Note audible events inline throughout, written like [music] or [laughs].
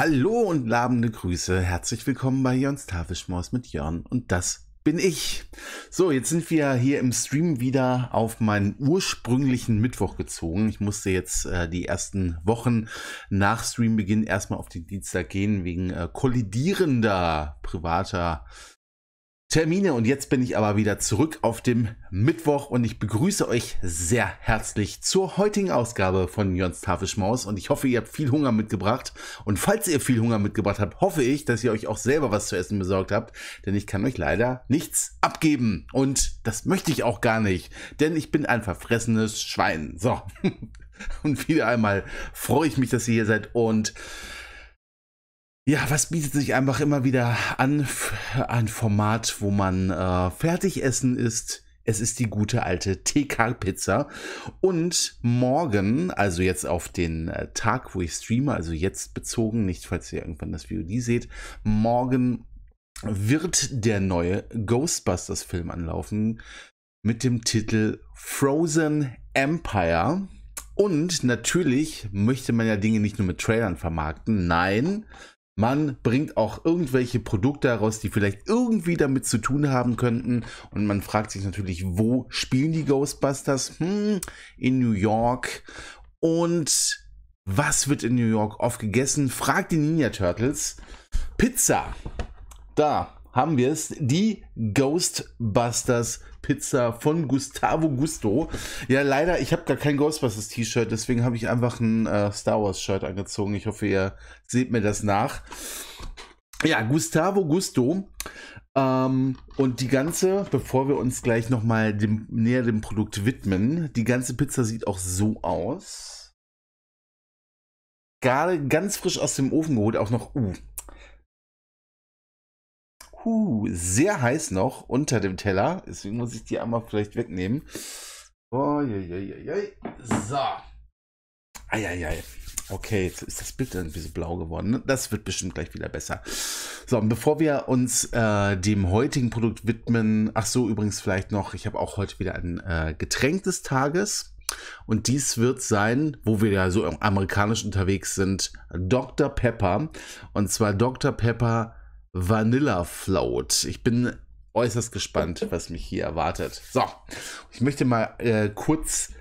Hallo und labende Grüße. Herzlich willkommen bei Jörns Tafelschmaus mit Jörn und das bin ich. So, jetzt sind wir hier im Stream wieder auf meinen ursprünglichen Mittwoch gezogen. Ich musste jetzt äh, die ersten Wochen nach Streambeginn erstmal auf den Dienstag gehen wegen äh, kollidierender privater Termine und jetzt bin ich aber wieder zurück auf dem Mittwoch und ich begrüße euch sehr herzlich zur heutigen Ausgabe von Jörns Tafelschmaus und ich hoffe, ihr habt viel Hunger mitgebracht und falls ihr viel Hunger mitgebracht habt, hoffe ich, dass ihr euch auch selber was zu essen besorgt habt, denn ich kann euch leider nichts abgeben und das möchte ich auch gar nicht, denn ich bin ein verfressenes Schwein. So. [laughs] und wieder einmal freue ich mich, dass ihr hier seid und ja, was bietet sich einfach immer wieder an? Ein Format, wo man äh, essen ist? Es ist die gute alte TK-Pizza. Und morgen, also jetzt auf den äh, Tag, wo ich streame, also jetzt bezogen, nicht falls ihr irgendwann das Video die seht, morgen wird der neue Ghostbusters-Film anlaufen mit dem Titel Frozen Empire. Und natürlich möchte man ja Dinge nicht nur mit Trailern vermarkten. Nein, man bringt auch irgendwelche Produkte heraus, die vielleicht irgendwie damit zu tun haben könnten. Und man fragt sich natürlich, wo spielen die Ghostbusters? Hm, in New York. Und was wird in New York oft gegessen? Fragt die Ninja Turtles. Pizza. Da haben wir es. Die Ghostbusters Pizza von Gustavo Gusto. Ja, leider, ich habe gar kein Ghostbusters T-Shirt, deswegen habe ich einfach ein äh, Star Wars Shirt angezogen. Ich hoffe, ihr seht mir das nach. Ja, Gustavo Gusto. Ähm, und die ganze, bevor wir uns gleich nochmal dem, näher dem Produkt widmen, die ganze Pizza sieht auch so aus. Gerade ganz frisch aus dem Ofen geholt, auch noch, uh, Huh, sehr heiß noch unter dem Teller. Deswegen muss ich die einmal vielleicht wegnehmen. Oh, je, je, je, je. So. Eieiei. Okay, jetzt ist das Bild irgendwie so blau geworden. Ne? Das wird bestimmt gleich wieder besser. So, und bevor wir uns äh, dem heutigen Produkt widmen, ach so, übrigens vielleicht noch, ich habe auch heute wieder ein äh, Getränk des Tages. Und dies wird sein, wo wir ja so amerikanisch unterwegs sind, Dr. Pepper. Und zwar Dr. Pepper Vanilla Float. Ich bin äußerst gespannt, was mich hier erwartet. So, ich möchte mal äh, kurz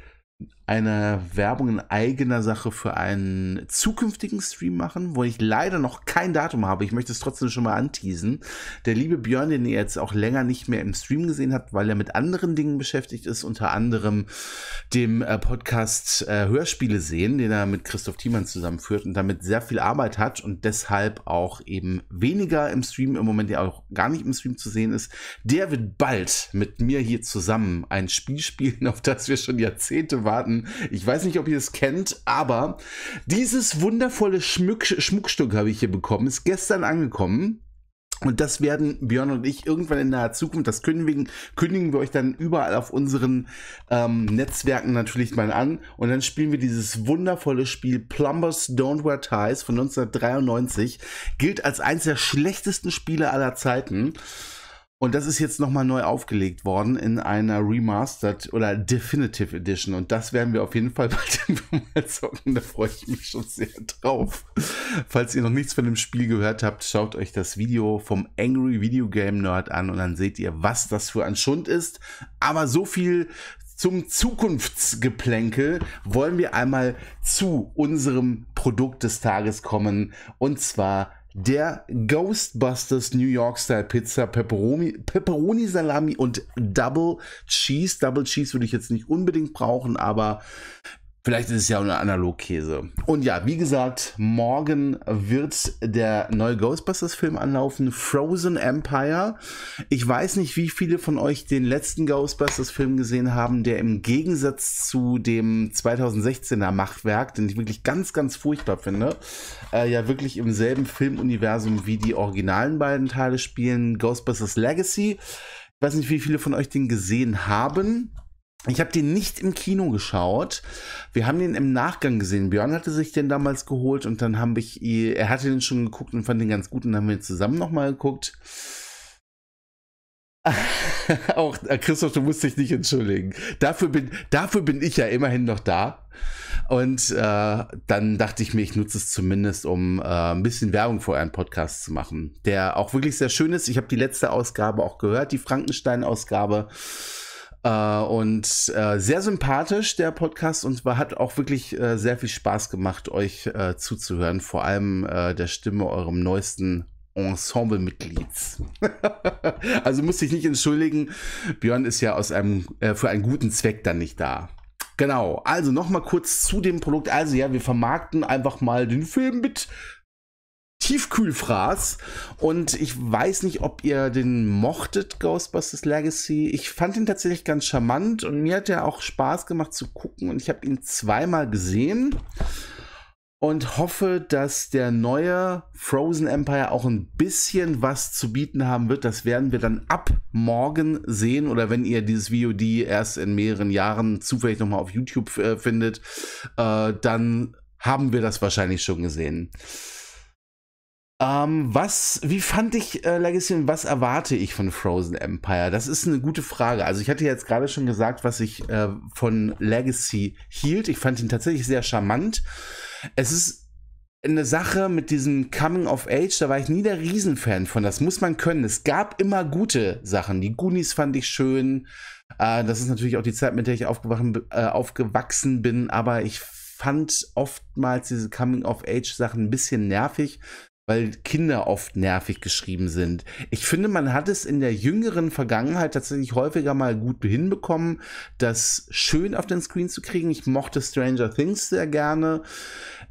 eine Werbung in eigener Sache für einen zukünftigen Stream machen, wo ich leider noch kein Datum habe. Ich möchte es trotzdem schon mal anteasen. Der liebe Björn, den ihr jetzt auch länger nicht mehr im Stream gesehen habt, weil er mit anderen Dingen beschäftigt ist, unter anderem dem äh, Podcast äh, Hörspiele sehen, den er mit Christoph Thiemann zusammenführt und damit sehr viel Arbeit hat und deshalb auch eben weniger im Stream im Moment, der auch gar nicht im Stream zu sehen ist, der wird bald mit mir hier zusammen ein Spiel spielen, [laughs] auf das wir schon Jahrzehnte warten ähm, ich weiß nicht, ob ihr es kennt, aber dieses wundervolle Schmuck, Schmuckstück habe ich hier bekommen, ist gestern angekommen. Und das werden Björn und ich irgendwann in naher Zukunft, das kündigen, kündigen wir euch dann überall auf unseren ähm, Netzwerken natürlich mal an. Und dann spielen wir dieses wundervolle Spiel Plumbers Don't Wear Ties von 1993. Gilt als eines der schlechtesten Spiele aller Zeiten. Und das ist jetzt nochmal neu aufgelegt worden in einer Remastered oder Definitive Edition. Und das werden wir auf jeden Fall [laughs] bald mal zocken. Da freue ich mich schon sehr drauf. Falls ihr noch nichts von dem Spiel gehört habt, schaut euch das Video vom Angry Video Game Nerd an und dann seht ihr, was das für ein Schund ist. Aber so viel zum Zukunftsgeplänkel wollen wir einmal zu unserem Produkt des Tages kommen. Und zwar der Ghostbusters New York Style Pizza, Pepperoni, Pepperoni Salami und Double Cheese. Double Cheese würde ich jetzt nicht unbedingt brauchen, aber Vielleicht ist es ja eine Analogkäse. Und ja, wie gesagt, morgen wird der neue Ghostbusters-Film anlaufen, Frozen Empire. Ich weiß nicht, wie viele von euch den letzten Ghostbusters-Film gesehen haben, der im Gegensatz zu dem 2016er Machtwerk, den ich wirklich ganz, ganz furchtbar finde, äh, ja wirklich im selben Filmuniversum wie die originalen beiden Teile spielen, Ghostbusters Legacy. Ich weiß nicht, wie viele von euch den gesehen haben. Ich habe den nicht im Kino geschaut. Wir haben den im Nachgang gesehen. Björn hatte sich den damals geholt und dann haben ich, er hatte den schon geguckt und fand den ganz gut und dann haben wir zusammen nochmal geguckt. [laughs] Auch äh, Christoph, du musst dich nicht entschuldigen. Dafür bin, dafür bin ich ja immerhin noch da. Und äh, dann dachte ich mir, ich nutze es zumindest, um äh, ein bisschen Werbung für euren Podcast zu machen, der auch wirklich sehr schön ist. Ich habe die letzte Ausgabe auch gehört, die Frankenstein-Ausgabe. Äh, und äh, sehr sympathisch der Podcast und war, hat auch wirklich äh, sehr viel Spaß gemacht, euch äh, zuzuhören, vor allem äh, der Stimme eurem neuesten Ensemblemitglieds. [laughs] also muss ich nicht entschuldigen, Björn ist ja aus einem, äh, für einen guten Zweck dann nicht da. Genau, also nochmal kurz zu dem Produkt. Also ja, wir vermarkten einfach mal den Film mit Tiefkühlfraß. Und ich weiß nicht, ob ihr den mochtet, Ghostbusters Legacy. Ich fand ihn tatsächlich ganz charmant und mir hat er auch Spaß gemacht zu gucken. Und ich habe ihn zweimal gesehen und hoffe, dass der neue Frozen Empire auch ein bisschen was zu bieten haben wird. Das werden wir dann ab morgen sehen oder wenn ihr dieses VOD erst in mehreren Jahren zufällig nochmal auf YouTube äh, findet, äh, dann haben wir das wahrscheinlich schon gesehen. Ähm, was, wie fand ich äh, Legacy und was erwarte ich von Frozen Empire? Das ist eine gute Frage. Also ich hatte jetzt gerade schon gesagt, was ich äh, von Legacy hielt. Ich fand ihn tatsächlich sehr charmant. Es ist eine Sache mit diesem Coming of Age, da war ich nie der Riesenfan von. Das muss man können. Es gab immer gute Sachen. Die Goonies fand ich schön. Äh, das ist natürlich auch die Zeit, mit der ich äh, aufgewachsen bin, aber ich fand oftmals diese Coming of Age Sachen ein bisschen nervig weil Kinder oft nervig geschrieben sind. Ich finde, man hat es in der jüngeren Vergangenheit tatsächlich häufiger mal gut hinbekommen, das schön auf den Screen zu kriegen. Ich mochte Stranger Things sehr gerne.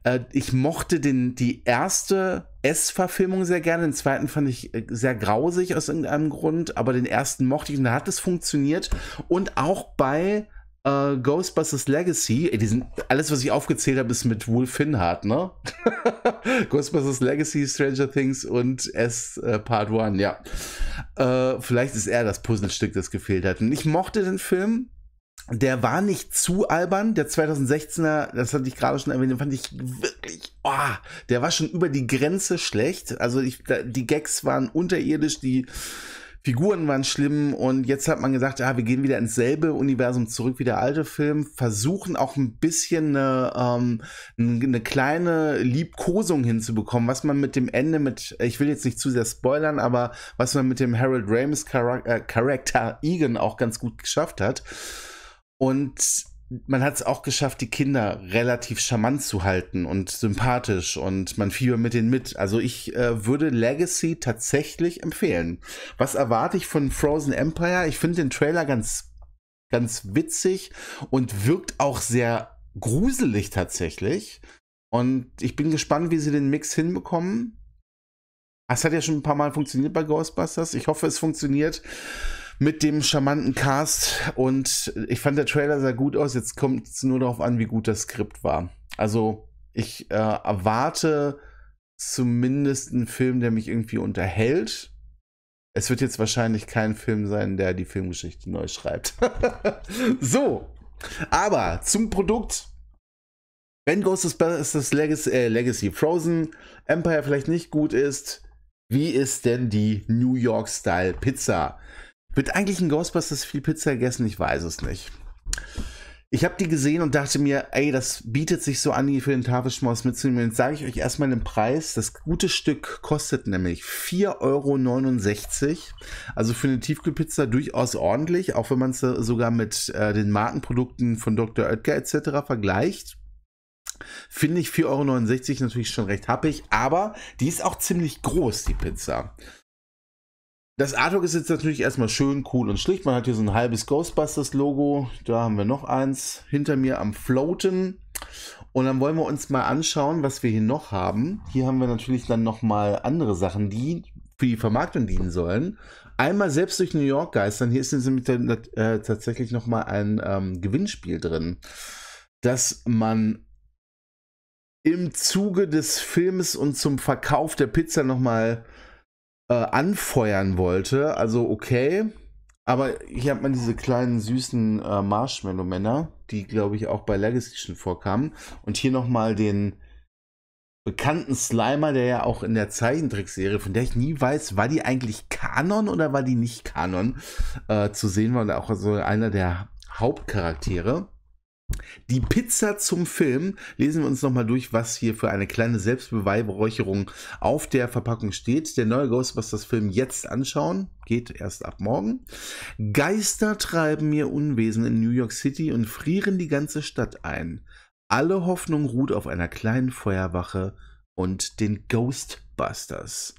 Äh, ich mochte den, die erste S-Verfilmung sehr gerne. Den zweiten fand ich äh, sehr grausig aus irgendeinem Grund, aber den ersten mochte ich und da hat es funktioniert. Und auch bei äh, Ghostbusters Legacy, ey, sind, alles, was ich aufgezählt habe, ist mit Wolf Finhart, ne? [laughs] Ghostbusters Legacy, Stranger Things und S äh, Part 1, ja. Äh, vielleicht ist er das Puzzlestück, das gefehlt hat. Und ich mochte den Film. Der war nicht zu albern. Der 2016er, das hatte ich gerade schon erwähnt, den fand ich wirklich, oh, der war schon über die Grenze schlecht. Also ich, die Gags waren unterirdisch, die Figuren waren schlimm und jetzt hat man gesagt, ja, wir gehen wieder ins selbe Universum zurück wie der alte Film, versuchen auch ein bisschen eine, ähm, eine kleine Liebkosung hinzubekommen, was man mit dem Ende mit, ich will jetzt nicht zu sehr spoilern, aber was man mit dem Harold Ramis Charakter äh, Egan auch ganz gut geschafft hat. Und man hat es auch geschafft, die Kinder relativ charmant zu halten und sympathisch und man fiebert mit denen mit. Also ich äh, würde Legacy tatsächlich empfehlen. Was erwarte ich von Frozen Empire? Ich finde den Trailer ganz, ganz witzig und wirkt auch sehr gruselig tatsächlich. Und ich bin gespannt, wie sie den Mix hinbekommen. Es hat ja schon ein paar Mal funktioniert bei Ghostbusters. Ich hoffe, es funktioniert mit dem charmanten Cast und ich fand der Trailer sah gut aus. Jetzt kommt es nur darauf an, wie gut das Skript war. Also ich äh, erwarte zumindest einen Film, der mich irgendwie unterhält. Es wird jetzt wahrscheinlich kein Film sein, der die Filmgeschichte neu schreibt. [laughs] so, aber zum Produkt. Wenn Ghost is das Legacy, äh, Legacy Frozen Empire vielleicht nicht gut ist, wie ist denn die New York-Style Pizza? Wird eigentlich ein Ghostbusters viel Pizza gegessen? Ich weiß es nicht. Ich habe die gesehen und dachte mir, ey, das bietet sich so an, die für den Tafelschmaus mitzunehmen. Jetzt sage ich euch erstmal den Preis. Das gute Stück kostet nämlich 4,69 Euro. Also für eine Tiefkühlpizza durchaus ordentlich, auch wenn man es sogar mit äh, den Markenprodukten von Dr. Oetker etc. vergleicht. Finde ich 4,69 Euro natürlich schon recht happig, aber die ist auch ziemlich groß, die Pizza. Das Artwork ist jetzt natürlich erstmal schön, cool und schlicht. Man hat hier so ein halbes Ghostbusters-Logo. Da haben wir noch eins hinter mir am Floaten. Und dann wollen wir uns mal anschauen, was wir hier noch haben. Hier haben wir natürlich dann nochmal andere Sachen, die für die Vermarktung dienen sollen. Einmal selbst durch New York geistern. Hier ist jetzt nämlich äh, tatsächlich nochmal ein ähm, Gewinnspiel drin, dass man im Zuge des Films und zum Verkauf der Pizza nochmal äh, anfeuern wollte. Also okay. Aber hier hat man diese kleinen süßen äh, Marshmallow-Männer, die, glaube ich, auch bei Legacy schon vorkamen. Und hier nochmal den bekannten Slimer, der ja auch in der Zeichentrickserie, von der ich nie weiß, war die eigentlich Kanon oder war die nicht Kanon, äh, zu sehen war. Und auch so einer der Hauptcharaktere. Die Pizza zum Film. Lesen wir uns nochmal durch, was hier für eine kleine Selbstbeweihräucherung auf der Verpackung steht. Der neue Ghostbusters-Film jetzt anschauen. Geht erst ab morgen. Geister treiben mir Unwesen in New York City und frieren die ganze Stadt ein. Alle Hoffnung ruht auf einer kleinen Feuerwache und den Ghostbusters.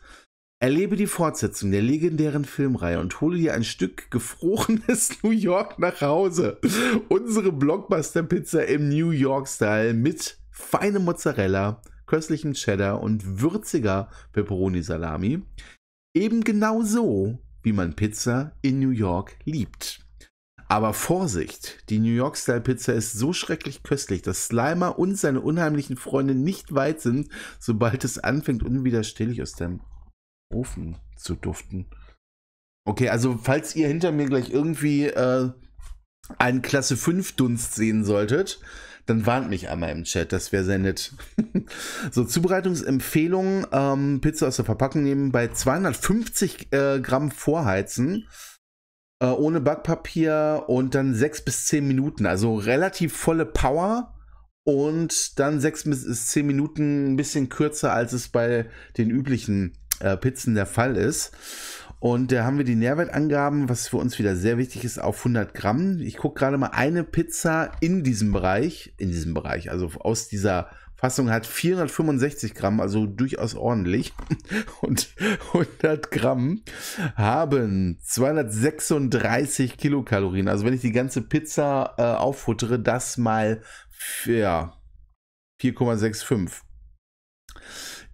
Erlebe die Fortsetzung der legendären Filmreihe und hole dir ein Stück gefrorenes [laughs] New York nach Hause. Unsere Blockbuster-Pizza im New York-Style mit feinem Mozzarella, köstlichem Cheddar und würziger Pepperoni-Salami. Eben genau so, wie man Pizza in New York liebt. Aber Vorsicht, die New York-Style-Pizza ist so schrecklich köstlich, dass Slimer und seine unheimlichen Freunde nicht weit sind, sobald es anfängt, unwiderstehlich aus dem Ofen zu duften. Okay, also falls ihr hinter mir gleich irgendwie äh, einen Klasse 5 Dunst sehen solltet, dann warnt mich einmal im Chat, das wäre sehr nett. [laughs] so, Zubereitungsempfehlung, ähm, Pizza aus der Verpackung nehmen, bei 250 äh, Gramm vorheizen, äh, ohne Backpapier und dann 6 bis 10 Minuten, also relativ volle Power und dann sechs bis äh, zehn Minuten ein bisschen kürzer, als es bei den üblichen äh, Pizzen der Fall ist. Und da haben wir die Nährwertangaben, was für uns wieder sehr wichtig ist, auf 100 Gramm. Ich gucke gerade mal eine Pizza in diesem Bereich, in diesem Bereich, also aus dieser Fassung hat 465 Gramm, also durchaus ordentlich. [laughs] Und 100 Gramm haben 236 Kilokalorien. Also wenn ich die ganze Pizza äh, auffuttere, das mal ja, 4,65.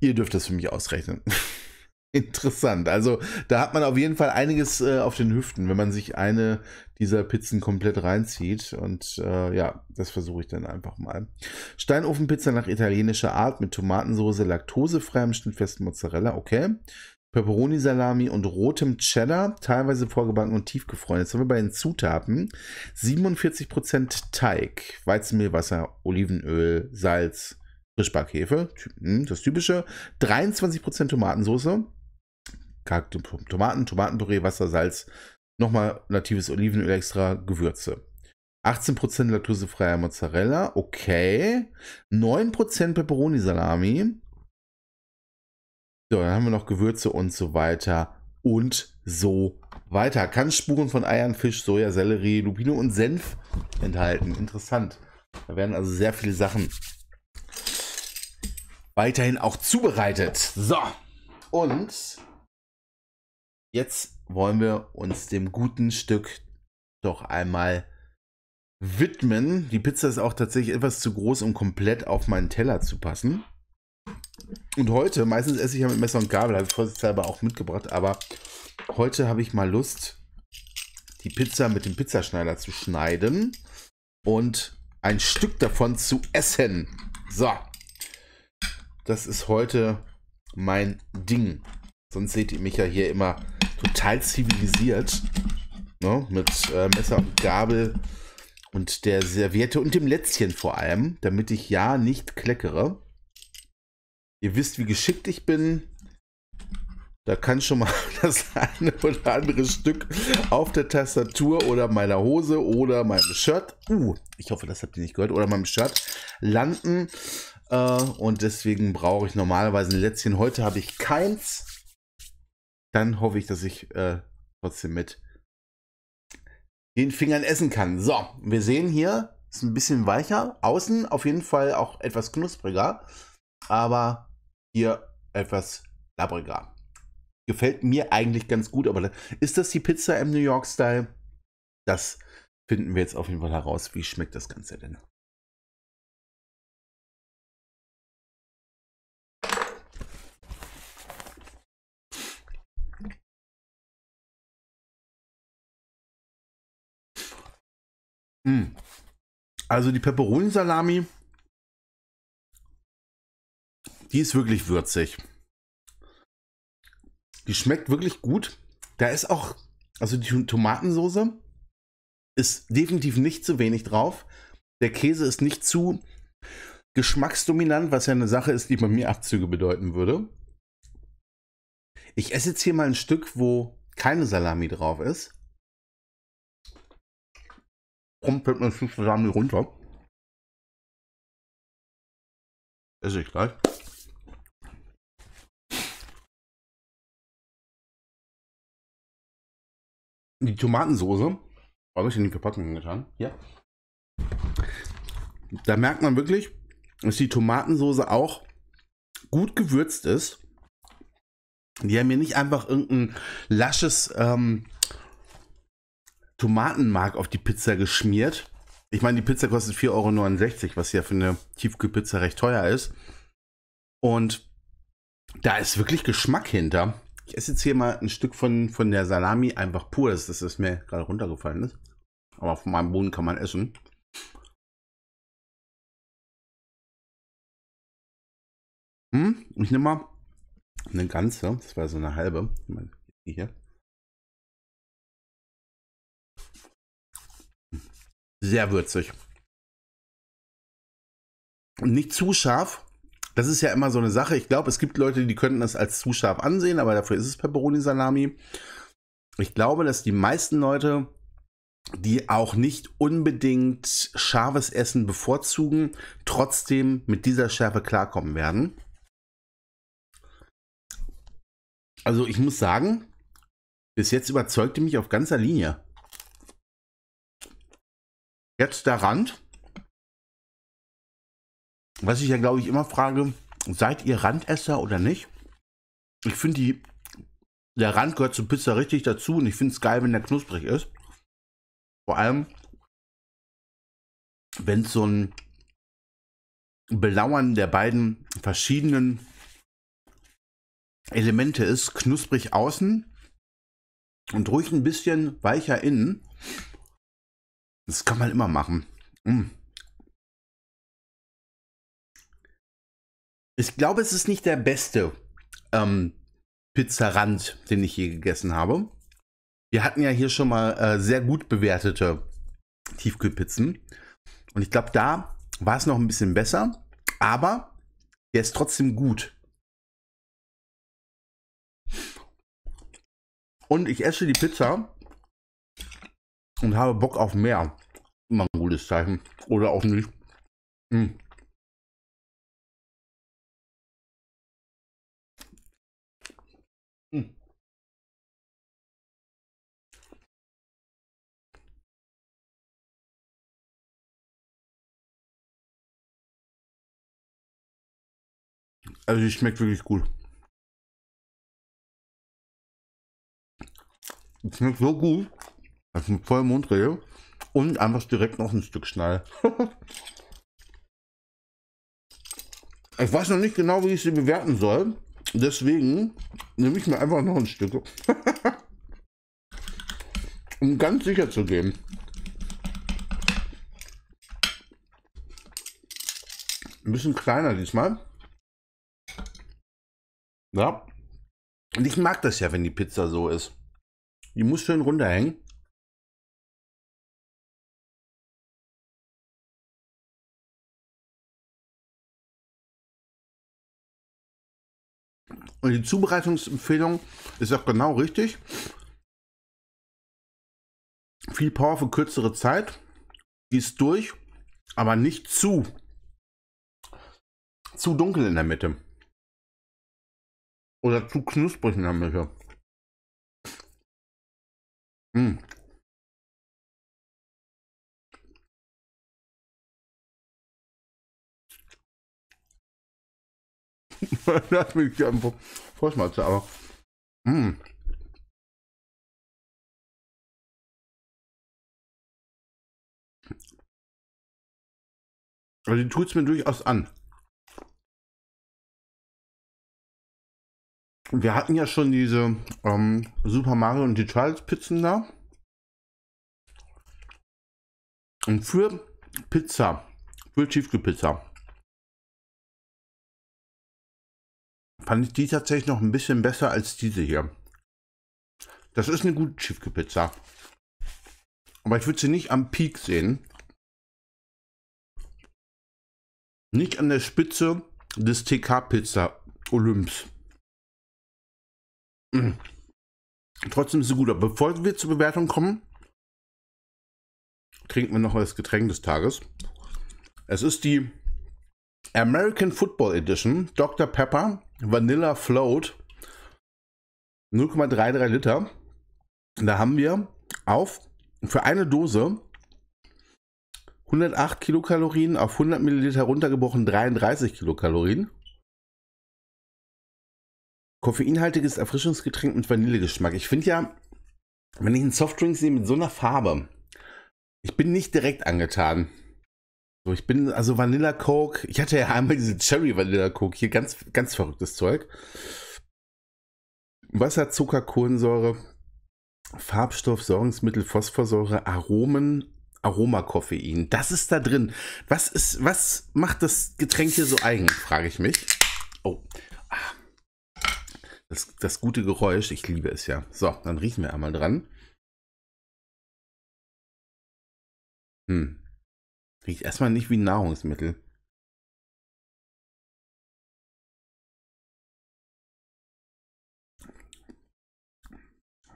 Ihr dürft das für mich ausrechnen. [laughs] Interessant. Also da hat man auf jeden Fall einiges äh, auf den Hüften, wenn man sich eine dieser Pizzen komplett reinzieht. Und äh, ja, das versuche ich dann einfach mal. Steinofenpizza nach italienischer Art mit Tomatensauce, laktosefreiem, schnittfesten Mozzarella, okay. Pepperoni-Salami und rotem Cheddar, teilweise vorgebacken und tiefgefroren. Jetzt haben wir bei den Zutaten 47% Teig, Weizenmehlwasser, Olivenöl, Salz, Frischbackhefe, hm, das typische, 23% Tomatensauce, gehackte Tomaten, Tomatenpüree, Wasser, Salz, nochmal natives Olivenöl extra, Gewürze. 18% laktosefreier Mozzarella, okay. 9% peperoni salami So, dann haben wir noch Gewürze und so weiter und so weiter. Kann Spuren von Eiern, Fisch, Soja, Sellerie, Lupine und Senf enthalten. Interessant. Da werden also sehr viele Sachen weiterhin auch zubereitet. So, und jetzt wollen wir uns dem guten Stück doch einmal widmen. Die Pizza ist auch tatsächlich etwas zu groß, um komplett auf meinen Teller zu passen. Und heute, meistens esse ich ja mit Messer und Gabel, habe ich vorsichtshalber auch mitgebracht, aber heute habe ich mal Lust, die Pizza mit dem Pizzaschneider zu schneiden und ein Stück davon zu essen. So, das ist heute mein Ding. Sonst seht ihr mich ja hier immer total zivilisiert. Ne? Mit äh, Messer und Gabel und der Serviette und dem Lätzchen vor allem, damit ich ja nicht kleckere. Ihr wisst, wie geschickt ich bin. Da kann schon mal [laughs] das eine oder andere Stück auf der Tastatur oder meiner Hose oder meinem Shirt, uh, ich hoffe, das habt ihr nicht gehört, oder meinem Shirt landen. Äh, und deswegen brauche ich normalerweise ein Lätzchen. Heute habe ich keins dann hoffe ich, dass ich äh, trotzdem mit den Fingern essen kann. So, wir sehen hier, ist ein bisschen weicher. Außen auf jeden Fall auch etwas knuspriger, aber hier etwas labbriger. Gefällt mir eigentlich ganz gut, aber ist das die Pizza im New York Style? Das finden wir jetzt auf jeden Fall heraus. Wie schmeckt das Ganze denn? Hm. Also die Pepperoni-Salami, die ist wirklich würzig. Die schmeckt wirklich gut. Da ist auch, also die Tomatensoße ist definitiv nicht zu wenig drauf. Der Käse ist nicht zu geschmacksdominant, was ja eine Sache ist, die bei mir Abzüge bedeuten würde. Ich esse jetzt hier mal ein Stück, wo keine Salami drauf ist rumpelt man zu zusammen runter. Esse ich gleich. Die Tomatensoße, habe ich in die Verpackung getan, ja. Da merkt man wirklich, dass die Tomatensoße auch gut gewürzt ist. Die haben mir nicht einfach irgendein lasches ähm, Tomatenmark auf die Pizza geschmiert. Ich meine, die Pizza kostet 4,69 Euro, was ja für eine Tiefkühlpizza recht teuer ist. Und da ist wirklich Geschmack hinter. Ich esse jetzt hier mal ein Stück von, von der Salami, einfach pur, das das mir gerade runtergefallen ist. Ne? Aber von meinem Boden kann man essen. Hm, ich nehme mal eine ganze, das war so eine halbe, ich meine, hier. Sehr würzig. Und nicht zu scharf. Das ist ja immer so eine Sache. Ich glaube, es gibt Leute, die könnten das als zu scharf ansehen, aber dafür ist es Pepperoni-Salami. Ich glaube, dass die meisten Leute, die auch nicht unbedingt scharfes Essen bevorzugen, trotzdem mit dieser Schärfe klarkommen werden. Also ich muss sagen, bis jetzt überzeugte mich auf ganzer Linie. Jetzt der Rand. Was ich ja, glaube ich, immer frage, seid ihr Randesser oder nicht? Ich finde, der Rand gehört zur Pizza richtig dazu und ich finde es geil, wenn der knusprig ist. Vor allem, wenn es so ein Belauern der beiden verschiedenen Elemente ist, knusprig außen und ruhig ein bisschen weicher innen. Das kann man immer machen. Mm. Ich glaube, es ist nicht der beste ähm, Pizzarand, den ich je gegessen habe. Wir hatten ja hier schon mal äh, sehr gut bewertete Tiefkühlpizzen. Und ich glaube, da war es noch ein bisschen besser. Aber der ist trotzdem gut. Und ich esse die Pizza und habe Bock auf mehr. Immer ein gutes Zeichen. Oder auch nicht. Hm. hm. Also die schmeckt wirklich gut. Die schmeckt so gut. Das also ist eine volle Und einfach direkt noch ein Stück Schnall. [laughs] ich weiß noch nicht genau, wie ich sie bewerten soll. Deswegen nehme ich mir einfach noch ein Stück. [laughs] um ganz sicher zu gehen. Ein bisschen kleiner diesmal. Ja. Und ich mag das ja, wenn die Pizza so ist. Die muss schön runterhängen. Und die Zubereitungsempfehlung ist auch genau richtig. Viel Power für kürzere Zeit. Gießt durch, aber nicht zu. Zu dunkel in der Mitte. Oder zu knusprig in der Mitte. Mmh. [laughs] das mich ich am Vorschmatze, aber. Mh. Hm. Also die tut es mir durchaus an. Wir hatten ja schon diese ähm, Super Mario und die Charles Pizzen da. Und für Pizza, für Tiefkühlpizza, fand ich die tatsächlich noch ein bisschen besser als diese hier. Das ist eine gute Schiefke-Pizza. Aber ich würde sie nicht am Peak sehen. Nicht an der Spitze des TK-Pizza-Olymps. Mhm. Trotzdem ist sie gut. Aber bevor wir zur Bewertung kommen, trinken wir noch das Getränk des Tages. Es ist die American Football Edition Dr. Pepper Vanilla Float 0,33 Liter. Da haben wir auf für eine Dose 108 Kilokalorien auf 100 Milliliter runtergebrochen 33 Kilokalorien. Koffeinhaltiges Erfrischungsgetränk mit Vanillegeschmack. Ich finde ja, wenn ich einen Softdrink sehe mit so einer Farbe, ich bin nicht direkt angetan. So, ich bin, also Vanilla Coke, ich hatte ja einmal diese Cherry Vanilla Coke hier, ganz, ganz verrücktes Zeug. Wasser, Zucker, Kohlensäure, Farbstoff, Säurungsmittel, Phosphorsäure, Aromen, Aromakoffein. Das ist da drin. Was ist, was macht das Getränk hier so eigen, frage ich mich. Oh. Das, das gute Geräusch, ich liebe es ja. So, dann riechen wir einmal dran. Hm. Riecht erstmal nicht wie Nahrungsmittel.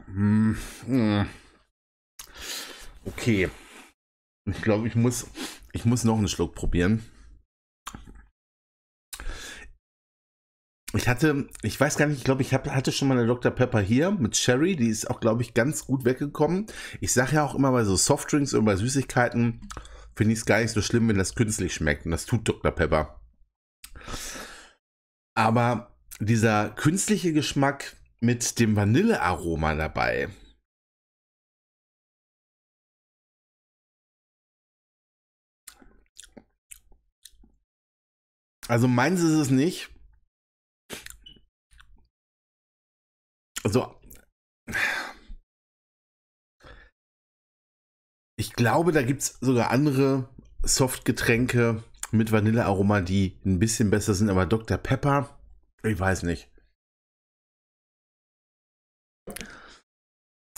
Hm. Okay. Ich glaube, ich muss, ich muss noch einen Schluck probieren. Ich hatte, ich weiß gar nicht, ich glaube, ich hatte schon mal eine Dr. Pepper hier mit Sherry. Die ist auch, glaube ich, ganz gut weggekommen. Ich sage ja auch immer bei so Softdrinks und bei Süßigkeiten, finde ich es gar nicht so schlimm, wenn das künstlich schmeckt. Und das tut Dr. Pepper. Aber dieser künstliche Geschmack mit dem Vanillearoma dabei. Also meins ist es nicht. Also glaube, da gibt es sogar andere Softgetränke mit Vanillearoma, die ein bisschen besser sind, aber Dr. Pepper, ich weiß nicht.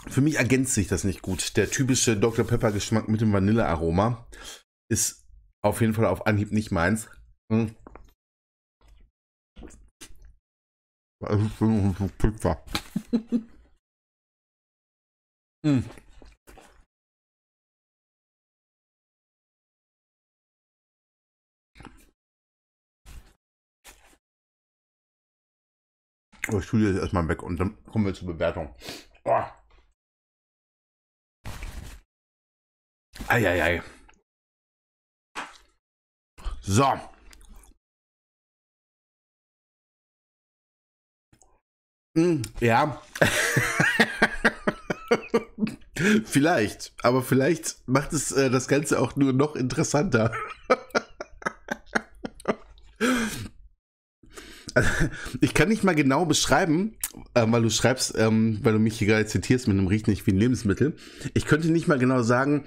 Für mich ergänzt sich das nicht gut. Der typische Dr. Pepper Geschmack mit dem Vanillearoma ist auf jeden Fall auf Anhieb nicht meins. Hm. Pizza. [laughs] hm. Ich tue jetzt erstmal weg und dann kommen wir zur Bewertung. Oh. Eieiei. So. Hm, ja. [laughs] vielleicht. Aber vielleicht macht es äh, das Ganze auch nur noch interessanter. [laughs] Also, ich kann nicht mal genau beschreiben, äh, weil du schreibst, ähm, weil du mich hier gerade zitierst mit einem riecht nicht wie ein Lebensmittel. Ich könnte nicht mal genau sagen,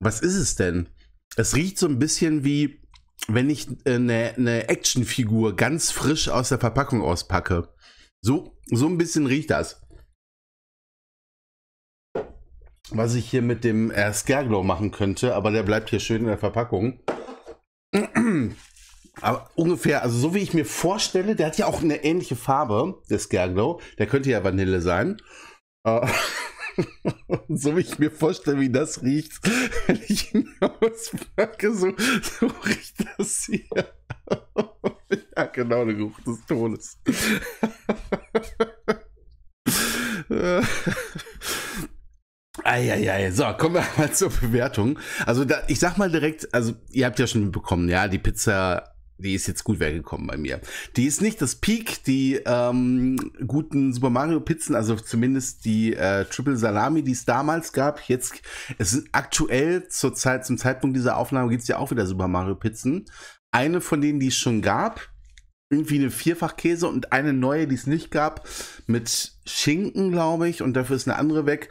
was ist es denn? Es riecht so ein bisschen wie, wenn ich eine äh, ne, ne Actionfigur ganz frisch aus der Verpackung auspacke. So, so ein bisschen riecht das. Was ich hier mit dem äh, Scareglow machen könnte, aber der bleibt hier schön in der Verpackung. Aber ungefähr, also so wie ich mir vorstelle, der hat ja auch eine ähnliche Farbe, der Scareglow. Der könnte ja Vanille sein. Äh, [laughs] so wie ich mir vorstelle, wie das riecht, [laughs] wenn ich ihn auspacke, so, so riecht das hier. [laughs] ja, genau, der Geruch des Todes. Eieiei, so, kommen wir mal zur Bewertung. Also da, ich sag mal direkt, also ihr habt ja schon bekommen, ja, die Pizza die ist jetzt gut weggekommen bei mir. Die ist nicht das Peak, die ähm, guten Super Mario Pizzen, also zumindest die äh, Triple Salami, die es damals gab. Jetzt, es sind aktuell zur Zeit, zum Zeitpunkt dieser Aufnahme gibt es ja auch wieder Super Mario Pizzen. Eine von denen, die es schon gab, irgendwie eine Vierfachkäse und eine neue, die es nicht gab, mit Schinken, glaube ich, und dafür ist eine andere weg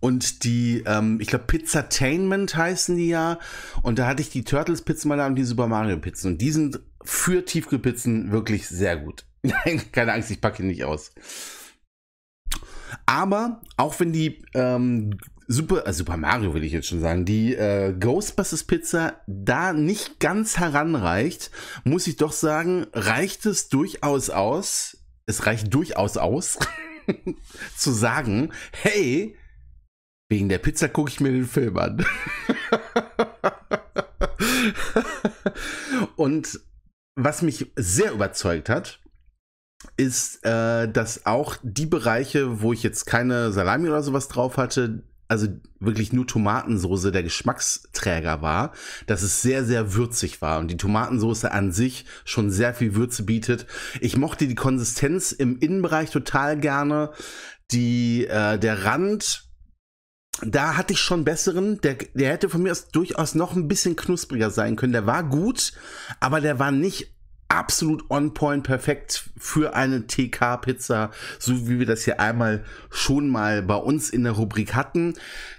und die, ähm, ich glaube, Pizzatainment heißen die ja. Und da hatte ich die turtles Pizza mal da und die Super mario Pizza. Und die sind für Tiefkühlpizzen wirklich sehr gut. [laughs] keine Angst, ich packe ihn nicht aus. Aber auch wenn die ähm, Super, äh, Super Mario will ich jetzt schon sagen, die äh, Ghostbusters Pizza da nicht ganz heranreicht, muss ich doch sagen, reicht es durchaus aus, es reicht durchaus aus, [laughs] zu sagen, hey, Wegen der Pizza gucke ich mir den Film an. [laughs] Und was mich sehr überzeugt hat, ist, äh, dass auch die Bereiche, wo ich jetzt keine Salami oder sowas drauf hatte, also wirklich nur Tomatensoße der Geschmacksträger war, dass es sehr, sehr würzig war und die Tomatensoße an sich schon sehr viel Würze bietet. Ich mochte die Konsistenz im Innenbereich total gerne. Die, äh, der Rand da hatte ich schon besseren. Der, der hätte von mir aus durchaus noch ein bisschen knuspriger sein können. Der war gut, aber der war nicht absolut on point perfekt für eine TK-Pizza, so wie wir das hier einmal schon mal bei uns in der Rubrik hatten.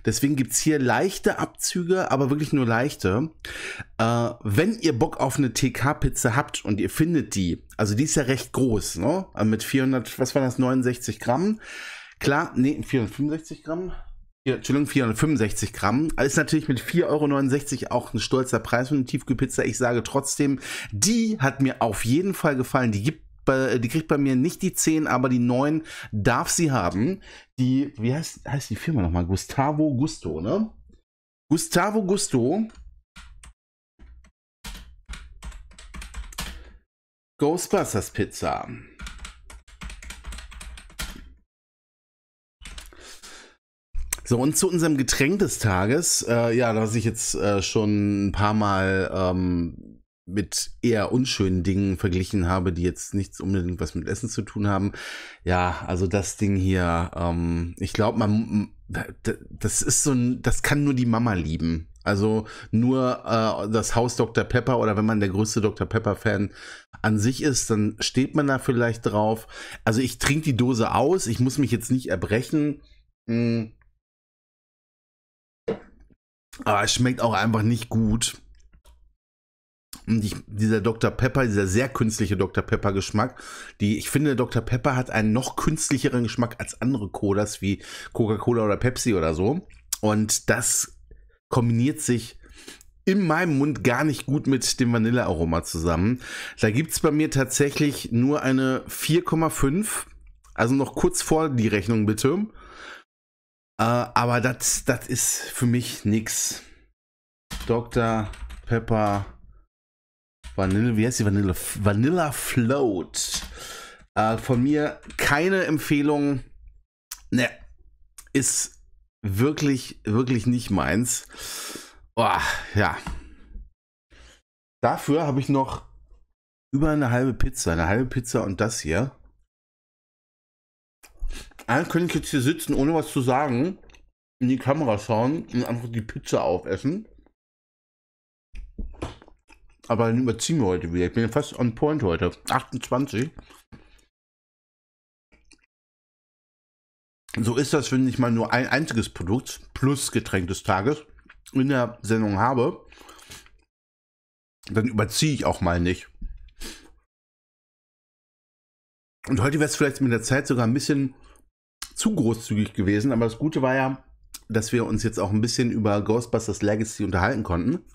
Deswegen gibt's hier leichte Abzüge, aber wirklich nur leichte. Äh, wenn ihr Bock auf eine TK-Pizza habt und ihr findet die, also die ist ja recht groß, ne? mit 400, was war das, 69 Gramm. Klar, nee, 465 Gramm, ja, Entschuldigung, 465 Gramm. Ist natürlich mit 4,69 Euro auch ein stolzer Preis für eine Tiefkühlpizza. Ich sage trotzdem, die hat mir auf jeden Fall gefallen. Die gibt bei, äh, die kriegt bei mir nicht die 10, aber die 9 darf sie haben. Die, wie heißt, heißt die Firma nochmal? Gustavo Gusto, ne? Gustavo Gusto. Ghostbusters Pizza. So, und zu unserem Getränk des Tages, äh, ja, das ich jetzt äh, schon ein paar Mal ähm, mit eher unschönen Dingen verglichen habe, die jetzt nichts unbedingt was mit Essen zu tun haben. Ja, also das Ding hier, ähm, ich glaube, man, das ist so ein, das kann nur die Mama lieben. Also nur äh, das Haus Dr. Pepper oder wenn man der größte Dr. Pepper-Fan an sich ist, dann steht man da vielleicht drauf. Also ich trinke die Dose aus, ich muss mich jetzt nicht erbrechen. Mh. Hm. Aber es schmeckt auch einfach nicht gut. Und ich, dieser Dr. Pepper, dieser sehr künstliche Dr. Pepper Geschmack, die, ich finde, Dr. Pepper hat einen noch künstlicheren Geschmack als andere Colas wie Coca-Cola oder Pepsi oder so. Und das kombiniert sich in meinem Mund gar nicht gut mit dem Vanillearoma zusammen. Da gibt es bei mir tatsächlich nur eine 4,5. Also noch kurz vor die Rechnung bitte. Äh, aber das ist für mich nix. Dr. Pepper Vanille, wie heißt die Vanille? Vanilla Float. Äh, von mir keine Empfehlung. Ne, ist wirklich, wirklich nicht meins. Oh, ja. Dafür habe ich noch über eine halbe Pizza, eine halbe Pizza und das hier könnte ich jetzt hier sitzen, ohne was zu sagen, in die Kamera schauen und einfach die Pizza aufessen. Aber dann überziehen wir heute wieder. Ich bin fast on point heute. 28. So ist das, wenn ich mal nur ein einziges Produkt plus Getränk des Tages in der Sendung habe. Dann überziehe ich auch mal nicht. Und heute wäre es vielleicht mit der Zeit sogar ein bisschen zu großzügig gewesen, aber das Gute war ja, dass wir uns jetzt auch ein bisschen über Ghostbusters Legacy unterhalten konnten.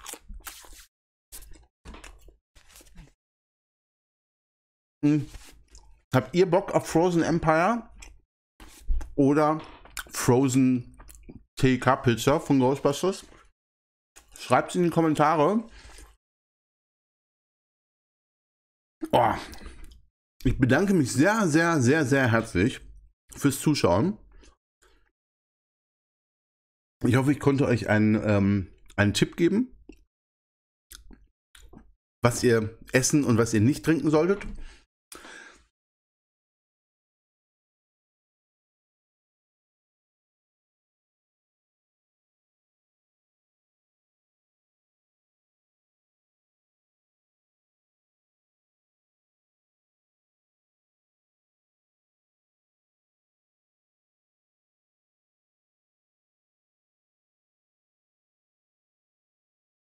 Hm. Habt ihr Bock auf Frozen Empire oder Frozen TK Pizza von Ghostbusters? Schreibt in die Kommentare. Oh. Ich bedanke mich sehr, sehr, sehr, sehr herzlich fürs Zuschauen. Ich hoffe, ich konnte euch einen, ähm, einen Tipp geben, was ihr essen und was ihr nicht trinken solltet.